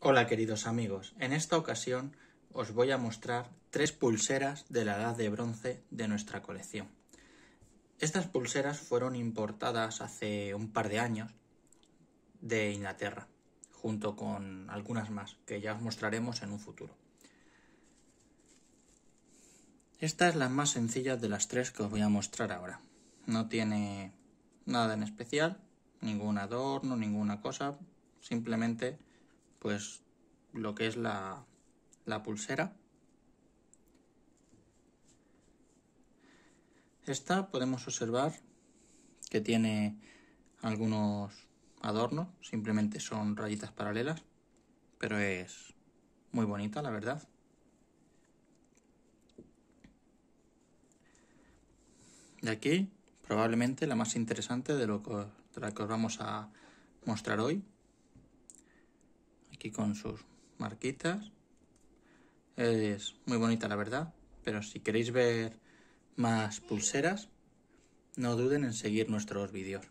Hola queridos amigos, en esta ocasión os voy a mostrar tres pulseras de la edad de bronce de nuestra colección. Estas pulseras fueron importadas hace un par de años de Inglaterra, junto con algunas más que ya os mostraremos en un futuro. Esta es la más sencilla de las tres que os voy a mostrar ahora. No tiene nada en especial, ningún adorno, ninguna cosa, simplemente pues lo que es la, pulsera. Esta podemos observar que tiene algunos adornos, simplemente son rayitas paralelas, pero es muy bonita la verdad. De aquí, probablemente la más interesante de, lo que, de la que os vamos a mostrar hoy, Aquí con sus marquitas. Es muy bonita la verdad, pero si queréis ver más pulseras, no duden en seguir nuestros vídeos.